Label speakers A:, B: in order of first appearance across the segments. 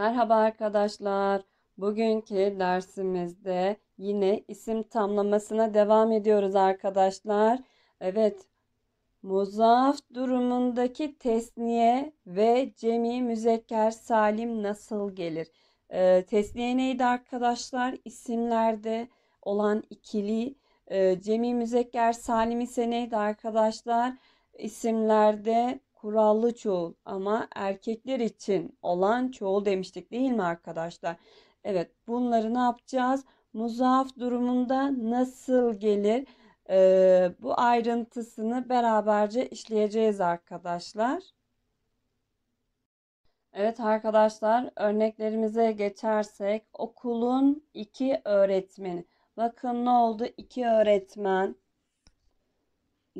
A: Merhaba arkadaşlar. Bugünkü dersimizde yine isim tamlamasına devam ediyoruz arkadaşlar. Evet. Muzaf durumundaki tesniye ve cemi müzekker salim nasıl gelir? E, tesniye neydi arkadaşlar? İsimlerde olan ikili. E, cemi müzekker salim ise neydi arkadaşlar? İsimlerde kurallı çoğul ama erkekler için olan çoğul demiştik değil mi arkadaşlar? Evet bunları ne yapacağız? Muzaaf durumunda nasıl gelir? Ee, bu ayrıntısını beraberce işleyeceğiz arkadaşlar. Evet arkadaşlar örneklerimize geçersek okulun iki öğretmeni. Bakın ne oldu? İki öğretmen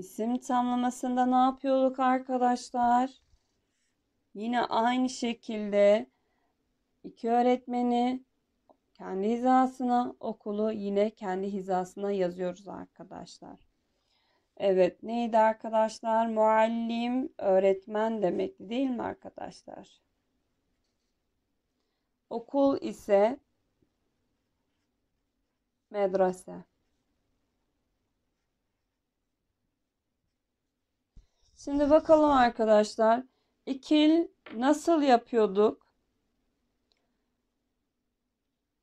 A: İsim tamlamasında ne yapıyorduk arkadaşlar? Yine aynı şekilde iki öğretmeni kendi hizasına, okulu yine kendi hizasına yazıyoruz arkadaşlar. Evet neydi arkadaşlar? Muallim, öğretmen demekti değil mi arkadaşlar? Okul ise medrese. Şimdi bakalım arkadaşlar. İkil nasıl yapıyorduk?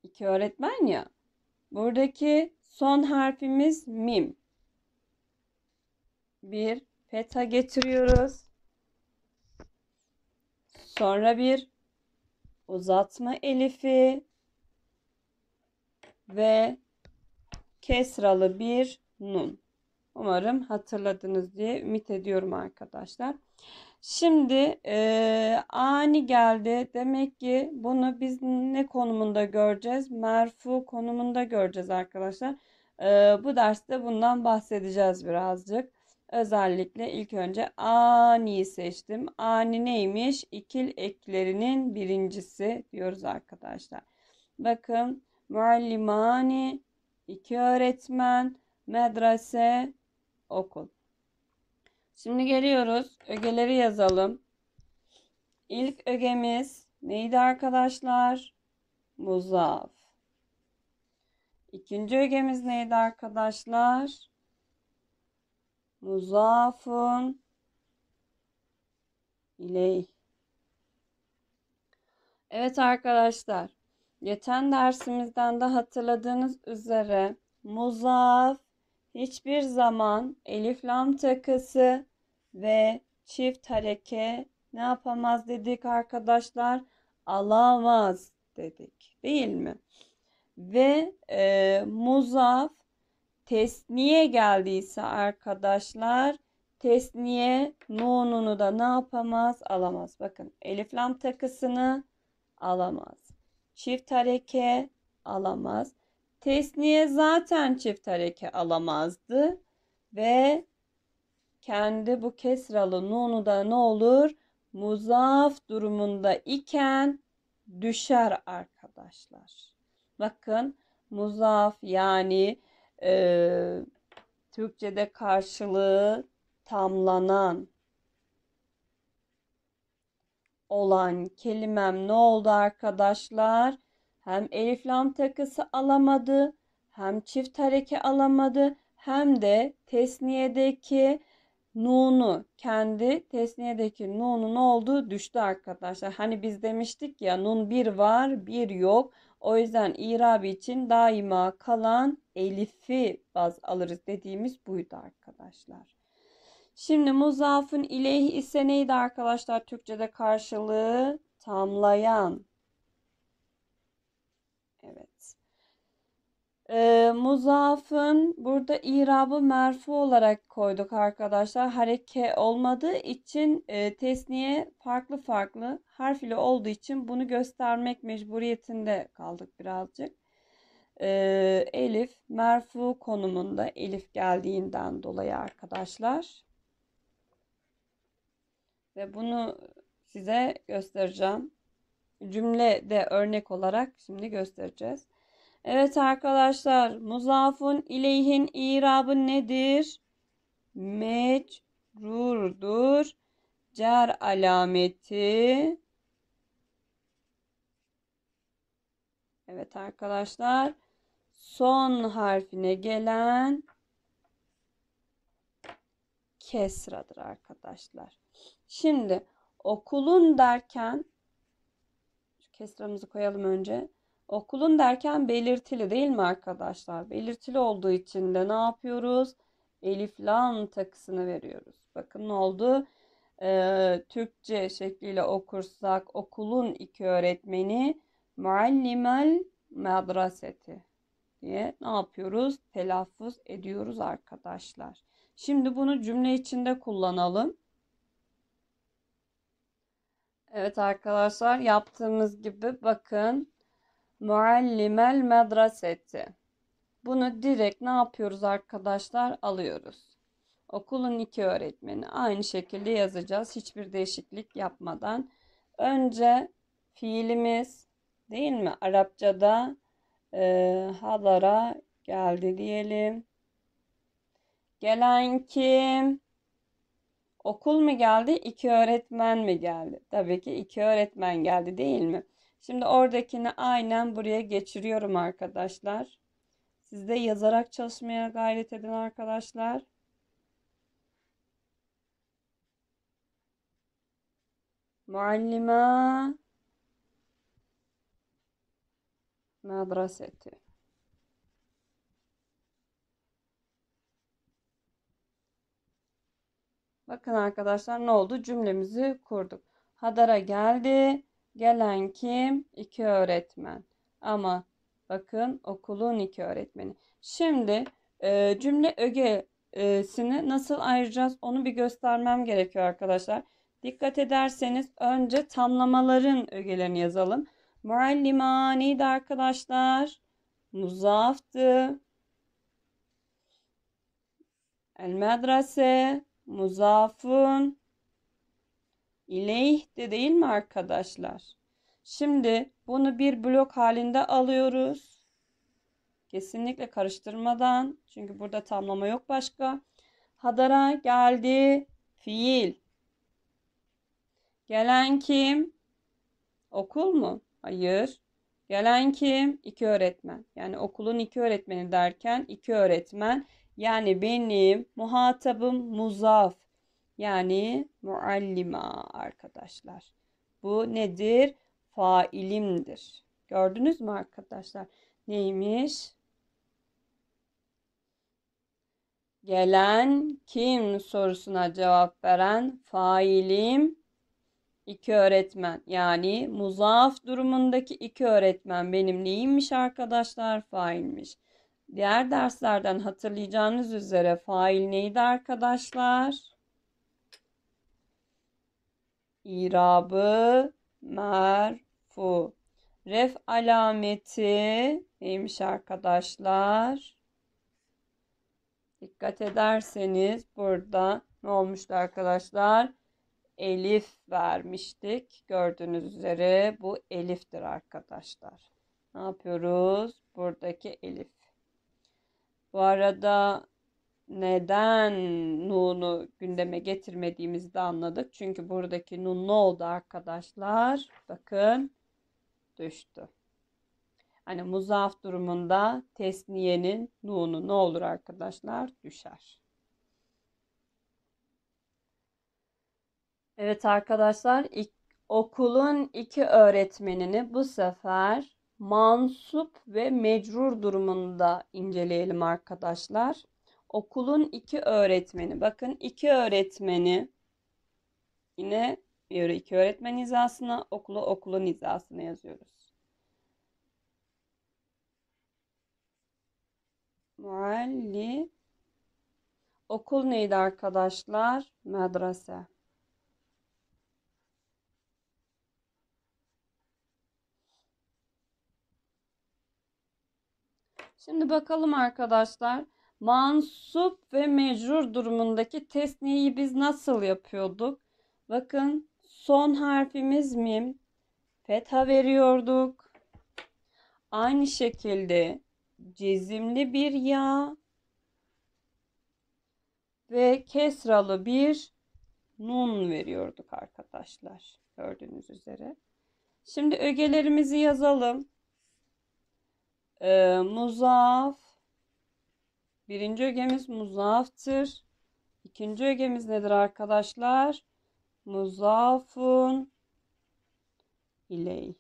A: İki öğretmen ya. Buradaki son harfimiz mim. Bir feta getiriyoruz. Sonra bir uzatma elifi ve kesralı bir nun. Umarım hatırladınız diye ümit ediyorum arkadaşlar. Şimdi e, ani geldi. Demek ki bunu biz ne konumunda göreceğiz? Merfu konumunda göreceğiz arkadaşlar. E, bu derste bundan bahsedeceğiz birazcık. Özellikle ilk önce ani seçtim. Ani neymiş? İkil eklerinin birincisi diyoruz arkadaşlar. Bakın muallimani, iki öğretmen, medrese, okul. Şimdi geliyoruz. Ögeleri yazalım. İlk ögemiz neydi arkadaşlar? Muzaf. İkinci ögemiz neydi arkadaşlar? Muzafun ileyh. Evet arkadaşlar. Geçen dersimizden de hatırladığınız üzere muzaf hiçbir zaman elif lam takısı ve çift hareke ne yapamaz dedik arkadaşlar? Alamaz dedik değil mi? Ve e, muzaf tesniye geldiyse arkadaşlar tesniye nununu da ne yapamaz? Alamaz. Bakın elif lam takısını alamaz. Çift hareke alamaz. Tesniye zaten çift hareke alamazdı ve kendi bu kesralı nunu da ne olur? Muzaf durumunda iken düşer arkadaşlar. Bakın muzaf yani e, Türkçe'de karşılığı tamlanan olan kelimem ne oldu arkadaşlar? hem elif lam takısı alamadı, hem çift hareke alamadı, hem de tesniyedeki nunu kendi tesniyedeki nunun oldu düştü arkadaşlar. Hani biz demiştik ya nun bir var bir yok. O yüzden irab için daima kalan elifi baz alırız dediğimiz buydu arkadaşlar. Şimdi muzafın ileyh ise neydi arkadaşlar Türkçe'de karşılığı? Tamlayan, E, muzafın burada irabı merfu olarak koyduk arkadaşlar. Hareke olmadığı için e, tesniye farklı farklı harf ile olduğu için bunu göstermek mecburiyetinde kaldık birazcık. E, elif merfu konumunda elif geldiğinden dolayı arkadaşlar. Ve bunu size göstereceğim. Cümlede örnek olarak şimdi göstereceğiz. Evet arkadaşlar muzafun ileyhin irabı nedir? Mecrurdur. Cer alameti. Evet arkadaşlar son harfine gelen kesradır arkadaşlar. Şimdi okulun derken kesramızı koyalım önce. Okulun derken belirtili değil mi arkadaşlar? Belirtili olduğu için de ne yapıyoruz? Elif lan takısını veriyoruz. Bakın ne oldu? Ee, Türkçe şekliyle okursak okulun iki öğretmeni muallimel madraseti diye ne yapıyoruz? Telaffuz ediyoruz arkadaşlar. Şimdi bunu cümle içinde kullanalım. Evet arkadaşlar yaptığımız gibi bakın Muallimel medreseti. Bunu direkt ne yapıyoruz arkadaşlar? Alıyoruz. Okulun iki öğretmeni. Aynı şekilde yazacağız. Hiçbir değişiklik yapmadan. Önce fiilimiz değil mi? Arapçada e, halara geldi diyelim. Gelen kim? Okul mu geldi? İki öğretmen mi geldi? Tabii ki iki öğretmen geldi değil mi? Şimdi oradakini aynen buraya geçiriyorum arkadaşlar. Siz de yazarak çalışmaya gayret edin arkadaşlar. Muallime madraseti. Bakın arkadaşlar ne oldu? Cümlemizi kurduk. Hadara geldi. Gelen kim? İki öğretmen. Ama bakın okulun iki öğretmeni. Şimdi e, cümle ögesini nasıl ayıracağız onu bir göstermem gerekiyor arkadaşlar. Dikkat ederseniz önce tamlamaların ögelerini yazalım. Muallimaniydi arkadaşlar. Muzaftı. El medrese. Muzafun. İleyh de değil mi arkadaşlar? Şimdi bunu bir blok halinde alıyoruz. Kesinlikle karıştırmadan. Çünkü burada tamlama yok başka. Hadara geldi. Fiil. Gelen kim? Okul mu? Hayır. Gelen kim? İki öğretmen. Yani okulun iki öğretmeni derken iki öğretmen. Yani benim muhatabım muzaf. Yani muallima arkadaşlar. Bu nedir? Failimdir. Gördünüz mü arkadaşlar? Neymiş? Gelen kim sorusuna cevap veren failim iki öğretmen. Yani muzaf durumundaki iki öğretmen benim neyimmiş arkadaşlar? Failmiş. Diğer derslerden hatırlayacağınız üzere fail neydi arkadaşlar? İrabı merfu. Ref alameti neymiş arkadaşlar? Dikkat ederseniz burada ne olmuştu arkadaşlar? Elif vermiştik. Gördüğünüz üzere bu eliftir arkadaşlar. Ne yapıyoruz? Buradaki elif. Bu arada neden Nun'u gündeme getirmediğimizi de anladık. Çünkü buradaki Nun ne oldu arkadaşlar? Bakın düştü. Hani muzaf durumunda tesniyenin Nun'u ne olur arkadaşlar? Düşer. Evet arkadaşlar ilk, okulun iki öğretmenini bu sefer mansup ve mecrur durumunda inceleyelim arkadaşlar. Okulun iki öğretmeni. Bakın iki öğretmeni. Yine bir iki öğretmen hizasına, okulu okulun hizasına yazıyoruz. Mualli. Okul neydi arkadaşlar? Medrese. Şimdi bakalım arkadaşlar. Mansup ve mecrur durumundaki tesniyeyi biz nasıl yapıyorduk? Bakın son harfimiz mim. Fetha veriyorduk. Aynı şekilde cezimli bir ya ve kesralı bir nun veriyorduk arkadaşlar. Gördüğünüz üzere. Şimdi ögelerimizi yazalım. Ee, muzaf Birinci ögemiz muzaaftır. İkinci ögemiz nedir arkadaşlar? Muzafun iley.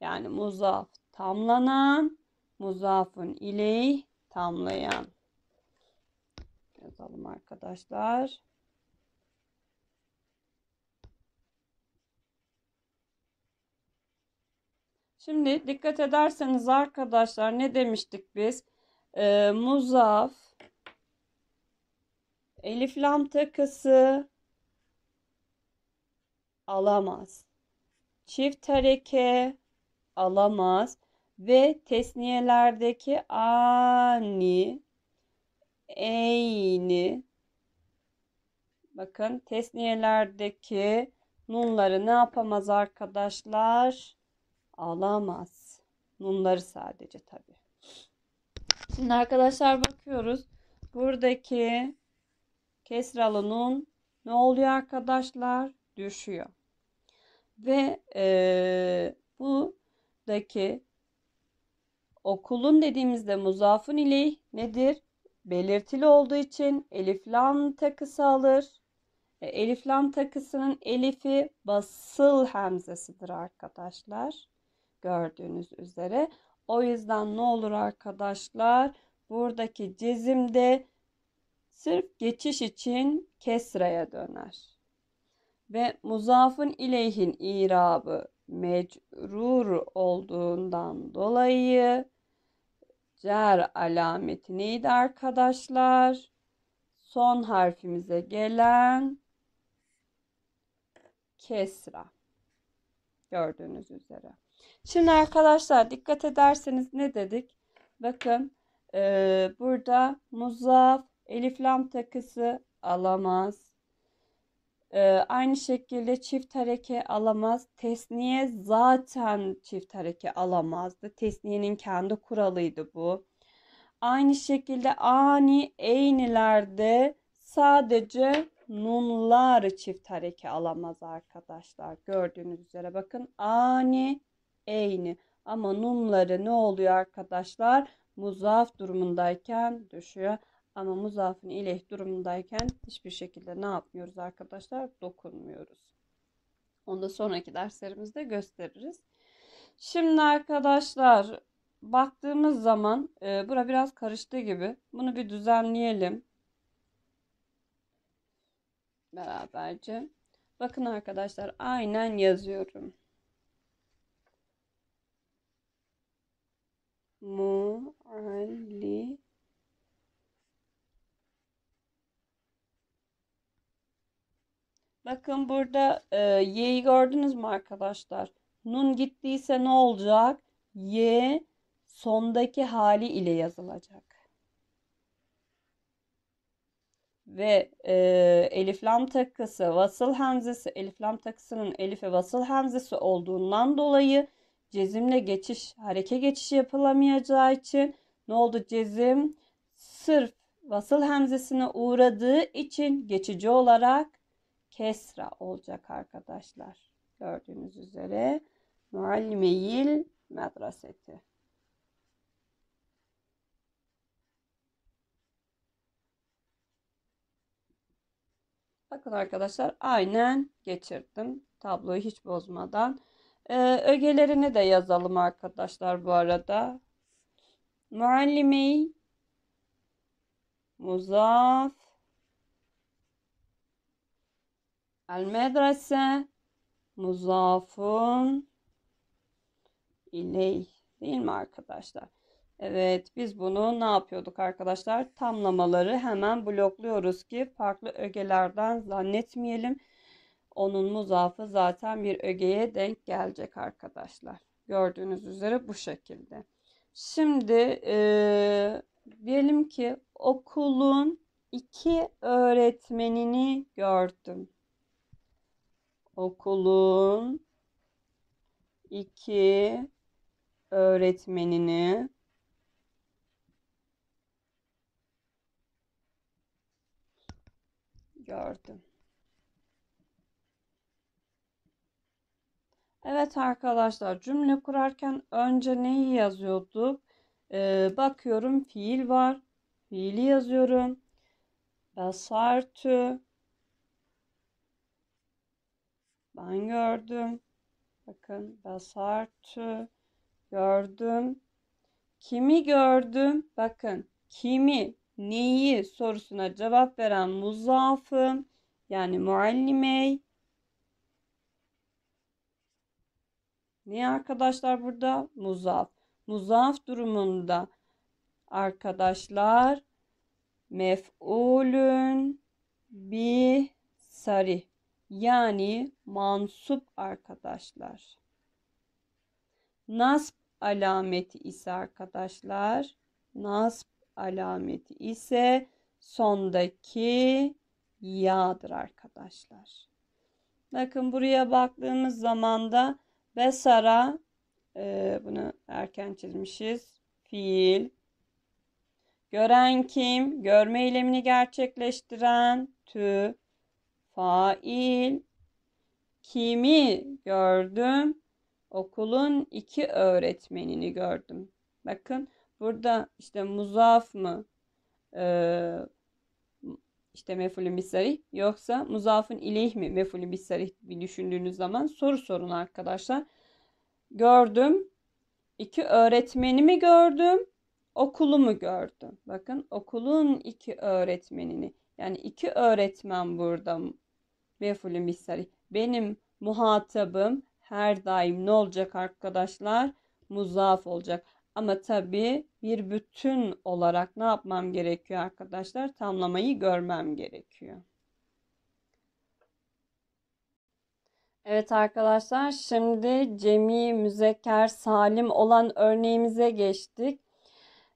A: Yani muzaf tamlanan, muzafun iley tamlayan. Yazalım arkadaşlar. Şimdi dikkat ederseniz arkadaşlar ne demiştik biz? e, muzaf, elif lam takısı alamaz. Çift hareke alamaz ve tesniyelerdeki ani, eyni bakın tesniyelerdeki nunları ne yapamaz arkadaşlar? Alamaz. Nunları sadece tabii. Şimdi arkadaşlar bakıyoruz. Buradaki kesralının ne oluyor arkadaşlar? Düşüyor. Ve e, buradaki okulun dediğimizde muzafın ile nedir? Belirtili olduğu için elif lam takısı alır. E, elif lam takısının elifi basıl hemzesidir arkadaşlar. Gördüğünüz üzere. O yüzden ne olur arkadaşlar? Buradaki cezimde sırf geçiş için kesraya döner. Ve muzafın ileyhin irabı mecrur olduğundan dolayı cer alameti neydi arkadaşlar? Son harfimize gelen kesra. Gördüğünüz üzere. Şimdi arkadaşlar dikkat ederseniz ne dedik? Bakın e, burada muzaf elif lam takısı alamaz. E, aynı şekilde çift hareke alamaz. Tesniye zaten çift hareke alamazdı. Tesniyenin kendi kuralıydı bu. Aynı şekilde ani eynilerde sadece nunlar çift hareke alamaz arkadaşlar. Gördüğünüz üzere bakın ani eyni. Ama numları ne oluyor arkadaşlar? Muzaf durumundayken düşüyor. Ama muzafın ileh durumundayken hiçbir şekilde ne yapmıyoruz arkadaşlar? Dokunmuyoruz. Onu da sonraki derslerimizde gösteririz. Şimdi arkadaşlar baktığımız zaman e, bura biraz karıştı gibi. Bunu bir düzenleyelim. Beraberce. Bakın arkadaşlar aynen yazıyorum. mualli Bakın burada e, y'yi gördünüz mü arkadaşlar? Nun gittiyse ne olacak? Y sondaki hali ile yazılacak. Ve e, elif lam takısı vasıl hemzesi, elif lam takısının elife vasıl hemzesi olduğundan dolayı Cezimle geçiş, hareke geçişi yapılamayacağı için ne oldu cezim? Sırf vasıl hemzesine uğradığı için geçici olarak kesra olacak arkadaşlar. Gördüğünüz üzere muallimeyil madraseti. Bakın arkadaşlar aynen geçirdim. Tabloyu hiç bozmadan ee, ögelerini de yazalım arkadaşlar bu arada. Muallimeyi muzaf el medrese muzafun iley değil mi arkadaşlar? Evet biz bunu ne yapıyorduk arkadaşlar? Tamlamaları hemen blokluyoruz ki farklı ögelerden zannetmeyelim. Onun muzafı zaten bir ögeye denk gelecek arkadaşlar. Gördüğünüz üzere bu şekilde. Şimdi e, diyelim ki okulun iki öğretmenini gördüm. Okulun iki öğretmenini gördüm. Evet arkadaşlar cümle kurarken önce neyi yazıyorduk? Ee, bakıyorum fiil var. Fiili yazıyorum. Basartü. Ben gördüm. Bakın basartü. Gördüm. Kimi gördüm? Bakın kimi, neyi sorusuna cevap veren muzafım yani muallimey Ne arkadaşlar burada? Muzaf. Muzaf durumunda arkadaşlar mef'ulün bi sari. yani mansup arkadaşlar. Nasb alameti ise arkadaşlar nasb alameti ise sondaki yağdır arkadaşlar. Bakın buraya baktığımız zaman da ve sara e, bunu erken çizmişiz. Fiil. Gören kim? Görme eylemini gerçekleştiren tü. Fail. Kimi gördüm? Okulun iki öğretmenini gördüm. Bakın burada işte muzaf mı? Ee, işte mefulün bisarih yoksa muzafın ileyh mi mefulün bisarih bir düşündüğünüz zaman soru sorun arkadaşlar. Gördüm. İki öğretmenimi gördüm. okulu mu gördüm. Bakın okulun iki öğretmenini. Yani iki öğretmen burada mefulün bisarih. Benim muhatabım her daim ne olacak arkadaşlar? Muzaf olacak. Ama tabii bir bütün olarak ne yapmam gerekiyor arkadaşlar? Tamlamayı görmem gerekiyor. Evet arkadaşlar şimdi cemi müzekker salim olan örneğimize geçtik.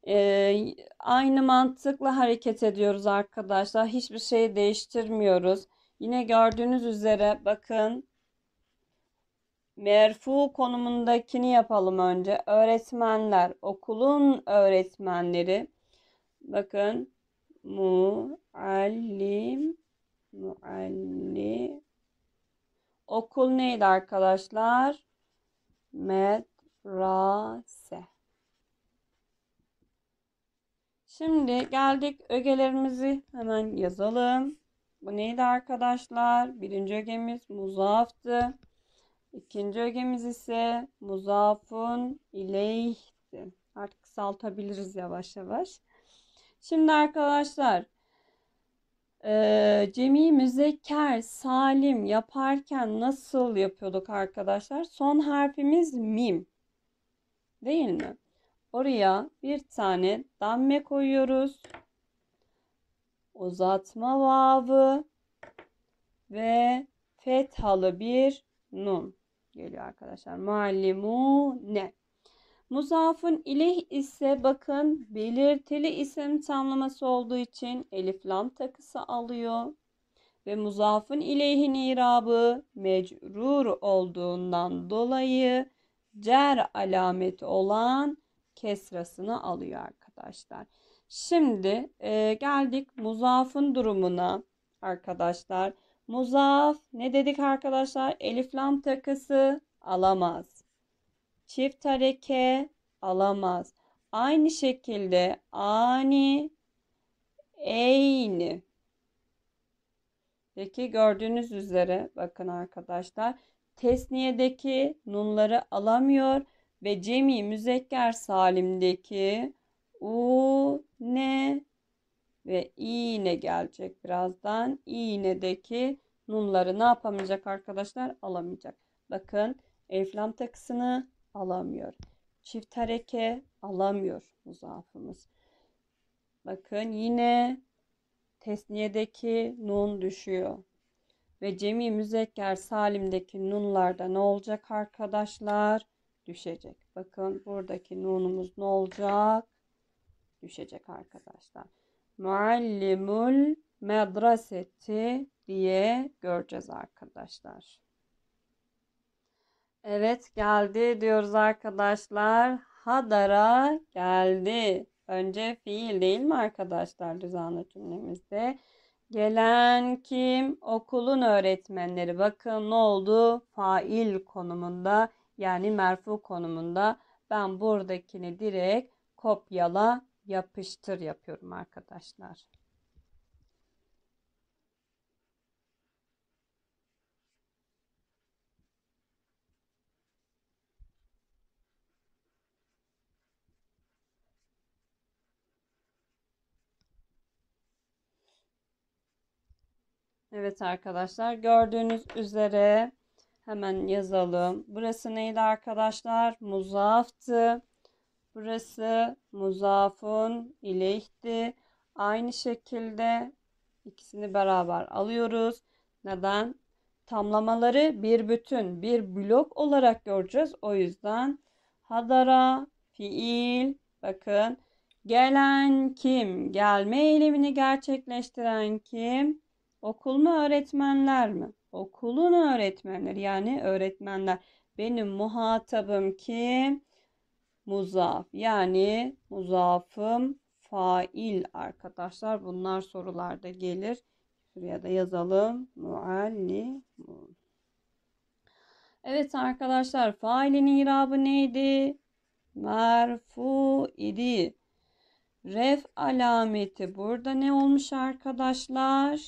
A: Ee, aynı mantıkla hareket ediyoruz arkadaşlar. Hiçbir şeyi değiştirmiyoruz. Yine gördüğünüz üzere bakın Merfu konumundakini yapalım önce. Öğretmenler, okulun öğretmenleri. Bakın muallim muallim okul neydi arkadaşlar? Medrase. Şimdi geldik ögelerimizi hemen yazalım. Bu neydi arkadaşlar? Birinci ögemiz muzaftı. İkinci ögemiz ise muzafun ileyhti. Artık kısaltabiliriz yavaş yavaş. Şimdi arkadaşlar e, cemi müzekker salim yaparken nasıl yapıyorduk arkadaşlar? Son harfimiz mim. Değil mi? Oraya bir tane damme koyuyoruz. Uzatma vavı ve fethalı bir nun geliyor arkadaşlar. Malimu ne? Muzafun ileh ise bakın belirtili isim tamlaması olduğu için elif lam takısı alıyor. Ve muzafun ileyhin irabı mecrur olduğundan dolayı cer alameti olan kesrasını alıyor arkadaşlar. Şimdi e, geldik muzafın durumuna arkadaşlar. Muzaf ne dedik arkadaşlar? Elif lam takısı alamaz. Çift hareke alamaz. Aynı şekilde ani, eyni. Peki gördüğünüz üzere bakın arkadaşlar tesniyedeki nunları alamıyor ve cemi müzekker salimdeki u ne ve iğne gelecek birazdan. İğnedeki nunları ne yapamayacak arkadaşlar? Alamayacak. Bakın eflam takısını alamıyor. Çift hareke alamıyor muzafımız. Bakın yine tesniyedeki nun düşüyor. Ve cemi müzekker salimdeki nunlarda ne olacak arkadaşlar? Düşecek. Bakın buradaki nunumuz ne olacak? Düşecek arkadaşlar muallimul medreseti diye göreceğiz arkadaşlar. Evet geldi diyoruz arkadaşlar. Hadara geldi. Önce fiil değil mi arkadaşlar düzenli cümlemizde? Gelen kim? Okulun öğretmenleri. Bakın ne oldu? Fail konumunda yani merfu konumunda. Ben buradakini direkt kopyala yapıştır yapıyorum arkadaşlar. Evet arkadaşlar gördüğünüz üzere hemen yazalım. Burası neydi arkadaşlar? Muzaftı. Burası muzafun ileyhti. Aynı şekilde ikisini beraber alıyoruz. Neden? Tamlamaları bir bütün, bir blok olarak göreceğiz. O yüzden hadara, fiil, bakın gelen kim? Gelme eylemini gerçekleştiren kim? Okul mu öğretmenler mi? Okulun öğretmenleri yani öğretmenler. Benim muhatabım kim? muzaf yani muzafım fail arkadaşlar. Bunlar sorularda gelir. Şuraya da yazalım. Muallimun. Evet arkadaşlar failin irabı neydi? Merfu idi. Ref alameti burada ne olmuş arkadaşlar?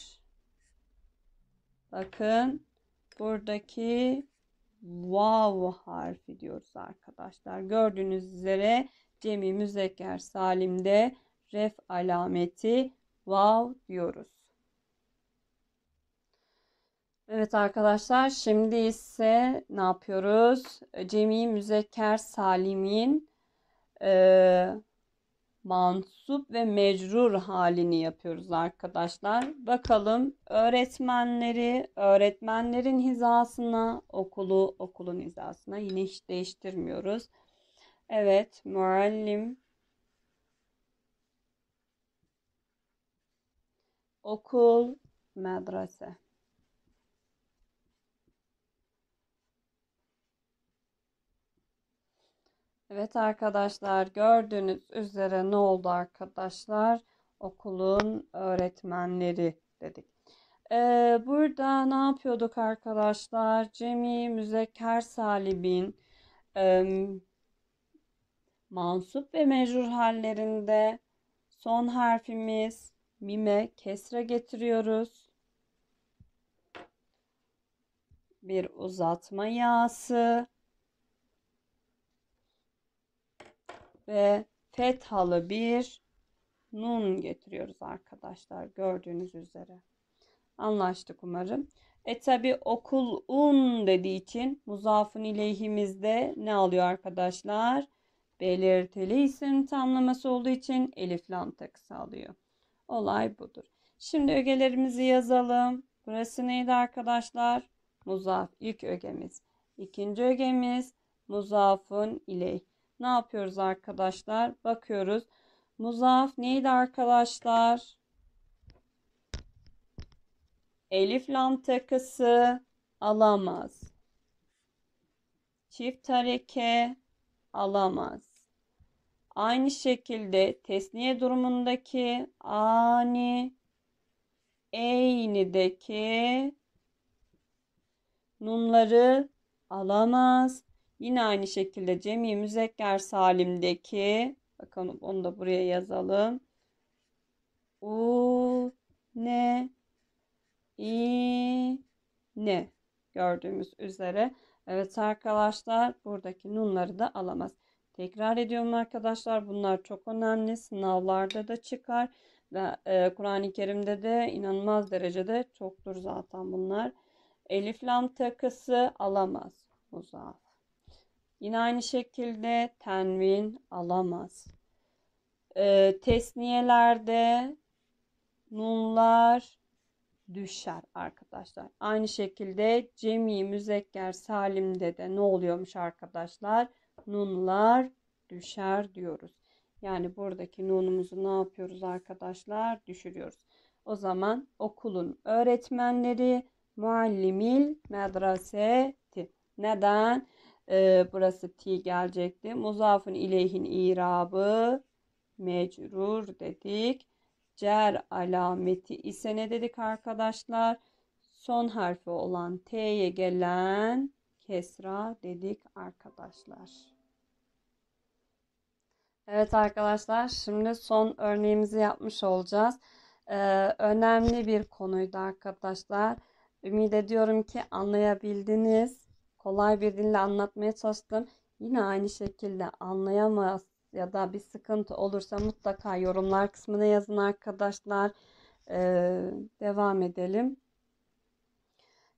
A: Bakın buradaki vav harfi diyoruz arkadaşlar. Gördüğünüz üzere cemi müzekker salimde ref alameti vav diyoruz. Evet arkadaşlar şimdi ise ne yapıyoruz? Cemi müzekker salimin e, mansup ve mecrur halini yapıyoruz arkadaşlar. Bakalım öğretmenleri öğretmenlerin hizasına, okulu okulun hizasına yine hiç değiştirmiyoruz. Evet, muallim okul, medrese. Evet arkadaşlar gördüğünüz üzere ne oldu arkadaşlar? Okulun öğretmenleri dedik. Ee, burada ne yapıyorduk arkadaşlar? Cemi Müzekker Salib'in e, mansup ve mecrur hallerinde son harfimiz mime kesre getiriyoruz. Bir uzatma yası ve fethalı bir nun getiriyoruz arkadaşlar gördüğünüz üzere. Anlaştık umarım. E tabi okul un dediği için muzafın ileyhimizde ne alıyor arkadaşlar? Belirtili isim tamlaması olduğu için elif lam takısı alıyor. Olay budur. Şimdi ögelerimizi yazalım. Burası neydi arkadaşlar? Muzaf ilk ögemiz. İkinci ögemiz muzafın ileyh ne yapıyoruz arkadaşlar? Bakıyoruz. Muzaf neydi arkadaşlar? Elif lam takısı alamaz. Çift hareke alamaz. Aynı şekilde tesniye durumundaki ani eynideki nunları alamaz. Yine aynı şekilde cemi müzekker salimdeki bakın onu da buraya yazalım. U ne i ne gördüğümüz üzere. Evet arkadaşlar buradaki nunları da alamaz. Tekrar ediyorum arkadaşlar bunlar çok önemli. Sınavlarda da çıkar ve e, Kur'an-ı Kerim'de de inanılmaz derecede çoktur zaten bunlar. Elif lam takısı alamaz. Muzaf. Yine aynı şekilde tenvin alamaz. E, tesniyelerde nunlar düşer arkadaşlar. Aynı şekilde cemi müzekker salimde de ne oluyormuş arkadaşlar? Nunlar düşer diyoruz. Yani buradaki nunumuzu ne yapıyoruz arkadaşlar? Düşürüyoruz. O zaman okulun öğretmenleri muallimil medraseti. Neden? e, burası ti gelecekti. Muzafın ileyhin irabı mecrur dedik. Cer alameti ise ne dedik arkadaşlar? Son harfi olan t'ye gelen kesra dedik arkadaşlar. Evet arkadaşlar şimdi son örneğimizi yapmış olacağız. Ee, önemli bir konuydu arkadaşlar. Ümit ediyorum ki anlayabildiniz kolay bir dille anlatmaya çalıştım. Yine aynı şekilde anlayamaz ya da bir sıkıntı olursa mutlaka yorumlar kısmına yazın arkadaşlar. Ee, devam edelim.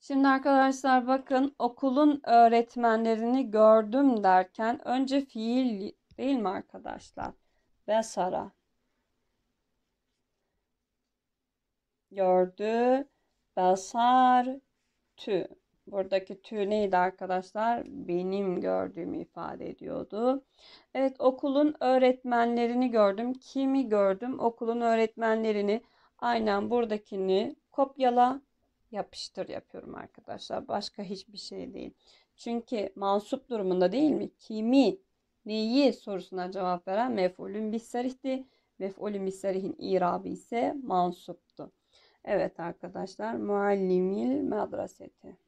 A: Şimdi arkadaşlar bakın okulun öğretmenlerini gördüm derken önce fiil değil mi arkadaşlar? Ve Gördü. Basar. Tü. Buradaki tü neydi arkadaşlar? Benim gördüğümü ifade ediyordu. Evet okulun öğretmenlerini gördüm. Kimi gördüm? Okulun öğretmenlerini. Aynen buradakini kopyala yapıştır yapıyorum arkadaşlar. Başka hiçbir şey değil. Çünkü mansup durumunda değil mi? Kimi, neyi sorusuna cevap veren mef'ulün bisserihti. Mef'ulün bisserihin irabı ise mansuptu. Evet arkadaşlar muallimil madraseti.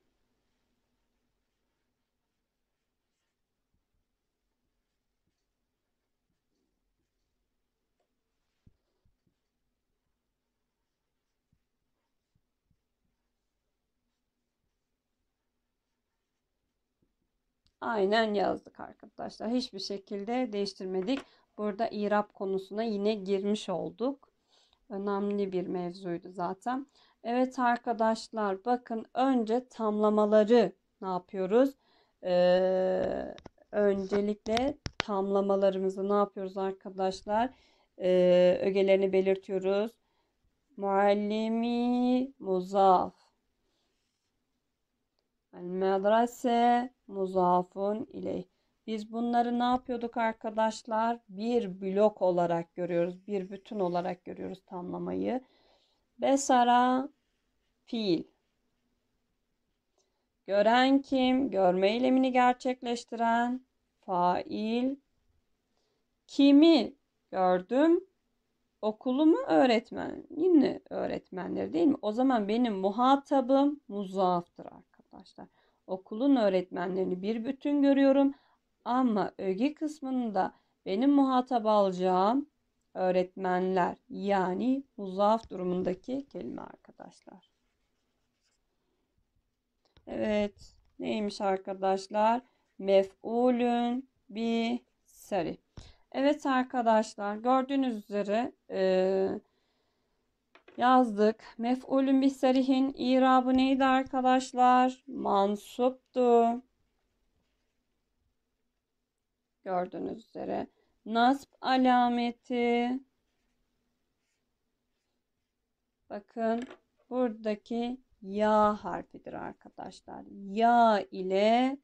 A: aynen yazdık arkadaşlar. Hiçbir şekilde değiştirmedik. Burada irap konusuna yine girmiş olduk. Önemli bir mevzuydu zaten. Evet arkadaşlar bakın önce tamlamaları ne yapıyoruz? Ee, öncelikle tamlamalarımızı ne yapıyoruz arkadaşlar? Ee, ögelerini belirtiyoruz. Muallimi muzaf. El medrase muzafun ileyh. Biz bunları ne yapıyorduk arkadaşlar? Bir blok olarak görüyoruz. Bir bütün olarak görüyoruz tamlamayı. Besara fiil. Gören kim? Görme eylemini gerçekleştiren fail. Kimi gördüm? Okulu mu öğretmen? Yine öğretmenleri değil mi? O zaman benim muhatabım muzaftır artık arkadaşlar. Okulun öğretmenlerini bir bütün görüyorum ama öge kısmında benim muhatap alacağım öğretmenler yani muzaf durumundaki kelime arkadaşlar. Evet neymiş arkadaşlar? Mef'ulün bir seri. Evet arkadaşlar gördüğünüz üzere e, yazdık. Mef'ulün biserihin irabı neydi arkadaşlar? Mansuptu. Gördüğünüz üzere. Nasb alameti. Bakın buradaki ya harfidir arkadaşlar. Ya ile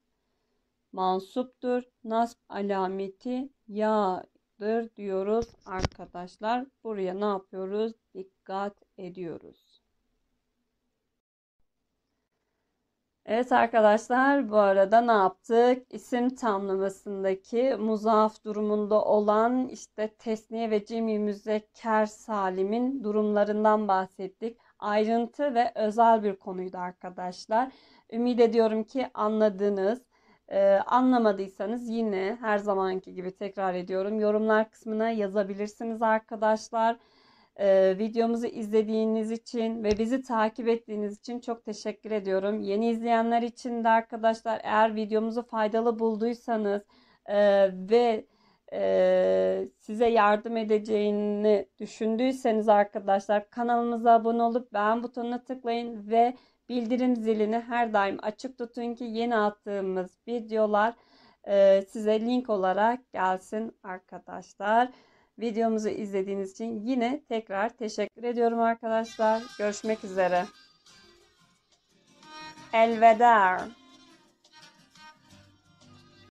A: mansuptur. Nasb alameti ya'dır diyoruz arkadaşlar. Buraya ne yapıyoruz? Dikkat ediyoruz. Evet arkadaşlar bu arada ne yaptık? İsim tamlamasındaki muzaf durumunda olan işte tesniye ve cemi müzekker salimin durumlarından bahsettik. Ayrıntı ve özel bir konuydu arkadaşlar. Ümit ediyorum ki anladınız. Ee, anlamadıysanız yine her zamanki gibi tekrar ediyorum. Yorumlar kısmına yazabilirsiniz arkadaşlar. Ee, videomuzu izlediğiniz için ve bizi takip ettiğiniz için çok teşekkür ediyorum. Yeni izleyenler için de arkadaşlar eğer videomuzu faydalı bulduysanız e, ve e, size yardım edeceğini düşündüyseniz arkadaşlar kanalımıza abone olup beğen butonuna tıklayın ve bildirim zilini her daim açık tutun ki yeni attığımız videolar e, size link olarak gelsin arkadaşlar. Videomuzu izlediğiniz için yine tekrar teşekkür ediyorum arkadaşlar. Görüşmek üzere. Elveda.